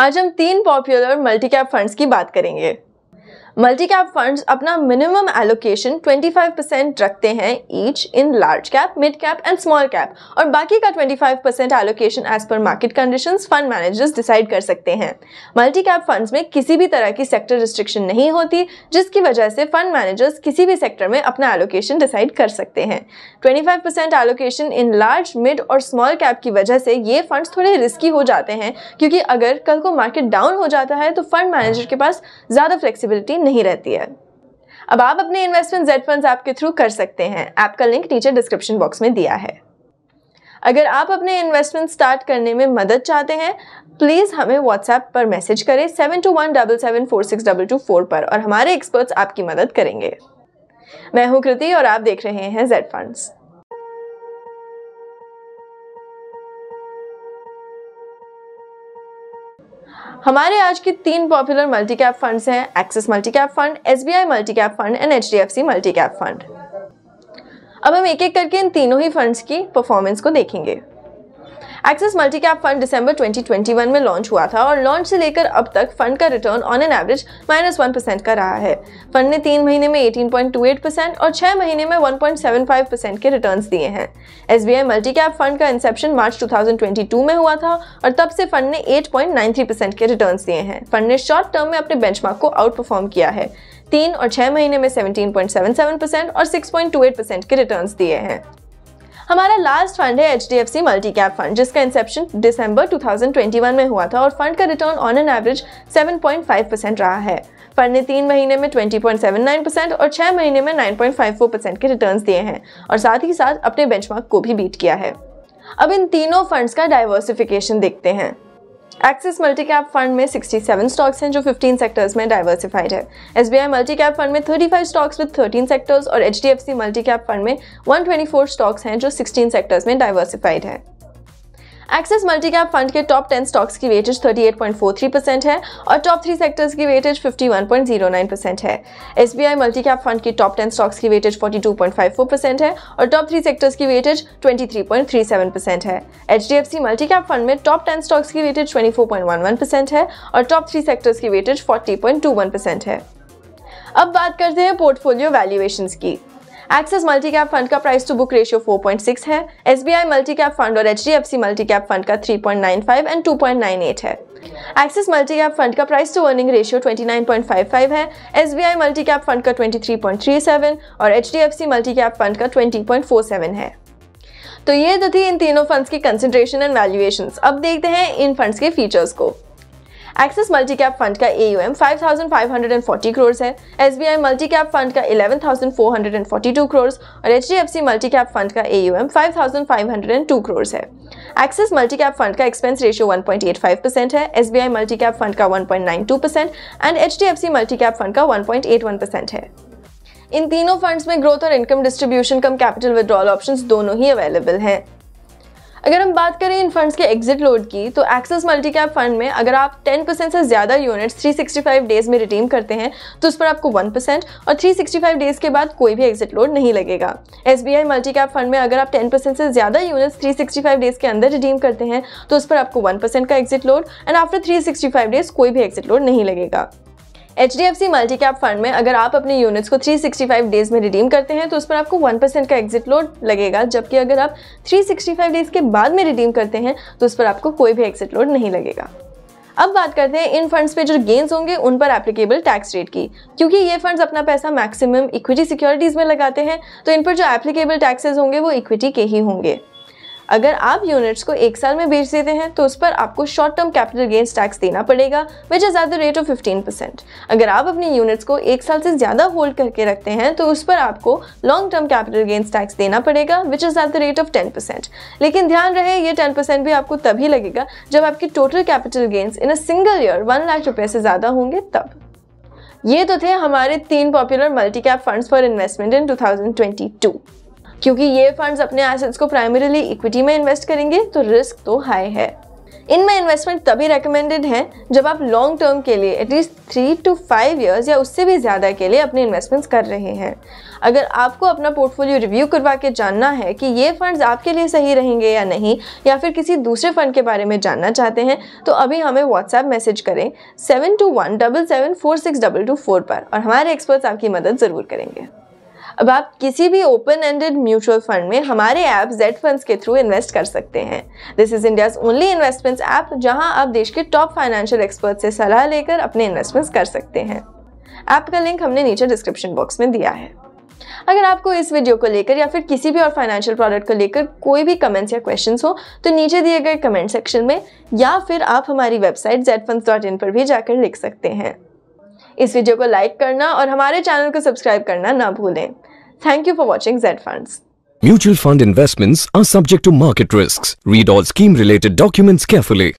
आज हम तीन पॉपुलर मल्टी कैप फंड्स की बात करेंगे मल्टी कैप फंड्स अपना मिनिमम एलोकेशन 25% रखते हैं each in large cap mid cap and small cap और बाकी का 25% allocation as per market condition fund managers decide कर सकते हैं मल्टी कैप फंड्स में किसी भी तरह की सेक्टर रिस्ट्रिक्शन नहीं होती जिसकी वजह से फंड मैनेजर्स किसी भी सेक्टर में अपना एलोकेशन डिसाइड कर सकते हैं percent allocation in large mid और स्मॉल कैप की वजह से ये फंड थोड़े रिस्की हो जाते हैं क्योंकि अगर कल को मार्केट डाउन हो जाता है तो फंड मैनेजर के पास ज़्यादा फ्लेक्सीबिलिटी नहीं रहती है अब आप अपने इन्वेस्टमेंट जेड फंड्स ऐप के थ्रू कर सकते हैं ऐप का लिंक नीचे डिस्क्रिप्शन बॉक्स में दिया है अगर आप अपने इन्वेस्टमेंट स्टार्ट करने में मदद चाहते हैं प्लीज़ हमें व्हाट्सएप पर मैसेज करें seven two one double seven four six double two four पर और हमारे एक्सपर्ट्स आपकी मदद करेंगे मैं हूं कृति और आप देख रहे हैं जेड फंड्स हमारे आज के तीन पॉपुलर मल्टी कैप फंड्स हैं Axis multi cap fund S B I multi cap fund and H D F C multi cap fund अब हम एक एक करके इन तीनों ही फंड्स की परफॉर्मेंस को देखेंगे Axis multi cap fund December 2021 में लॉन्च हुआ था और लॉन्च से लेकर अब तक फंड का return on an average minus one percent का रहा है फंड ने तीन महीने में 18.28 परसेंट और छह महीने में 1.75 परसेंट के रिटर्न दिए हैं S B I multi cap fund का इंसेप्शन मार्च टू में हुआ था और तब से फंड ने थ्री परसेंट के रिटर्न दिए हैं फंड ने शॉर्ट टर्म में अपने बेंच को आउट परफॉर्म किया है तीन और छह महीने में पॉइंट सेवन सेवन परसेंट और six point two eight percent के रिटर्न दिए हैं हमारा लास्ट फंड है H D F C multi cap fund जिसका इंसेप्शन डिसंबर 2021 में हुआ था और फंड का return on an average 7.5 percent रहा है फंड ने तीन महीने में 20.79 परसेंट और छह महीने में 9.54 परसेंट के रिटर्न दिए हैं और साथ ही साथ अपने बेंचमार्क को भी बीट किया है अब इन तीनों फंड्स का डाइवर्सिफिकेशन देखते हैं एक्सिस मल्टी कैप फंड में 67 स्टॉक्स हैं जो 15 सेक्टर्स में डाइवर्सिफाइड है S B I multi cap fund में 35 स्टॉक्स विद 13 सेक्टर्स और H D F C multi cap fund में 124 स्टॉक्स हैं जो 16 सेक्टर्स में डाइवर्सिफाइड है एक्सेस मल्टी कैप फंड के टॉप टेन स्टॉक्स की वेटेज 38.43 परसेंट है और टॉप थ्री सेक्टर्स की वेटेज 51.09 परसेंट है S B I multi cap fund की टॉप टेन स्टॉक्स की वेटेज 42.54 परसेंट है और टॉप थ्री सेक्टर्स की वेटेज 23.37 परसेंट है H D F C multi cap fund में टॉप टेन स्टॉक्स की वेटेज 24.11 परसेंट है और टॉप थ्री सेक्टर्स की वेटेज 40.21 परसेंट है अब बात करते हैं पोर्टफोलियो वैल्यूएशन की एक्सेस मल्टी कैप फंड का प्राइस टू बुक रेशियो 4.6 है S B I multi cap fund और H D F C multi cap fund का 3.95 एंड 2.98 है एक्सेस मल्टी कैप फंड का प्राइस टू अर्निंग रेशियो 29.55 है S B I multi cap fund का 23.37 और H D F C multi cap fund का 20.47 है तो ये तो थी इन तीनों फंड्स की कंसेंट्रेशन एंड वैल्यूएशन अब देखते हैं इन फंड्स के फीचर्स को एक्सिस मल्टी कैप फंड का A U M five thousand five hundred and forty crores है S B I multi cap fund का eleven thousand four hundred and forty two crores और H D F C multi cap fund का A U M five thousand five hundred and two crores है Axis multi cap fund का expense ratio one point eight five percent है S B I multi cap fund का one point nine two percent and H D F C multi cap fund का one point eight one percent है इन तीनों funds में growth और income distribution cum capital withdrawal options दोनों ही available हैं अगर हम बात करें इन फंड्स के एग्जिट लोड की तो एक्सेस मल्टी कैप फंड में अगर आप 10% से ज़्यादा यूनिट्स 365 डेज़ में रिडीम करते हैं तो उस पर आपको 1% और 365 डेज़ के बाद कोई भी एग्जिट लोड नहीं लगेगा S B I multi cap fund में अगर आप 10% से ज़्यादा यूनिट्स 365 डेज़ के अंदर रिडीम करते हैं तो उस पर आपको 1% का exit load and after 365 days कोई भी एग्जिट लोड नहीं लगेगा H D F C multi cap fund में अगर आप अपने यूनिट्स को 365 डेज में रिडीम करते हैं तो उस पर आपको 1% का एग्जिट लोड लगेगा जबकि अगर आप 365 डेज के बाद में रिडीम करते हैं तो उस पर आपको कोई भी एग्जिट लोड नहीं लगेगा अब बात करते हैं इन फंड्स पे जो गेंस होंगे उन पर एप्लीकेबल टैक्स रेट की क्योंकि ये फंड्स अपना पैसा मैक्सिमम इक्विटी सिक्योरिटीज़ में लगाते हैं तो इन पर जो एप्लीकेबल टैक्सेस होंगे वो इक्विटी के ही होंगे अगर आप यूनिट्स को एक साल में बेच देते हैं तो उस पर आपको short term capital gains tax देना पड़ेगा which is at the rate of fifteen percent अगर आप अपने यूनिट्स को एक साल से ज़्यादा होल्ड करके रखते हैं तो उस पर आपको long term capital gains tax देना पड़ेगा which is at the rate of ten percent लेकिन ध्यान रहे ये टेन परसेंट भी आपको तभी लगेगा जब आपकी total capital gains in a single year one lakh रुपये से ज़्यादा होंगे तब ये तो थे हमारे तीन popular multi cap funds for investment in two thousand twenty two क्योंकि ये फंड्स अपने एसेट्स को प्राइमरीली इक्विटी में इन्वेस्ट करेंगे तो रिस्क तो हाई है इनमें इन्वेस्टमेंट तभी रेकमेंडेड है जब आप लॉन्ग टर्म के लिए at least three to five years या उससे भी ज़्यादा के लिए अपने इन्वेस्टमेंट्स कर रहे हैं अगर आपको अपना पोर्टफोलियो रिव्यू करवा के जानना है कि ये फंड्स आपके लिए सही रहेंगे या नहीं या फिर किसी दूसरे फंड के बारे में जानना चाहते हैं तो अभी हमें व्हाट्सएप मैसेज करें seven two one double seven four six double two four पर और हमारे एक्सपर्ट्स आपकी मदद ज़रूर करेंगे अब आप किसी भी ओपन एंडेड म्यूचुअल फंड में हमारे ऐप जेड फंड्स के थ्रू इन्वेस्ट कर सकते हैं this is India's only investments app जहां आप देश के टॉप फाइनेंशियल एक्सपर्ट से सलाह लेकर अपने इन्वेस्टमेंट्स कर सकते हैं ऐप का लिंक हमने नीचे डिस्क्रिप्शन बॉक्स में दिया है अगर आपको इस वीडियो को लेकर या फिर किसी भी और फाइनेंशियल प्रोडक्ट को लेकर कोई भी कमेंट्स या क्वेश्चंस हो तो नीचे दिए गए कमेंट सेक्शन में या फिर आप हमारी वेबसाइट zfunds.in पर भी जाकर लिख सकते हैं इस वीडियो को लाइक करना और हमारे चैनल को सब्सक्राइब करना ना भूलें Thank you for watching Z Funds. Mutual fund investments are subject to market risks. Read all scheme related documents carefully.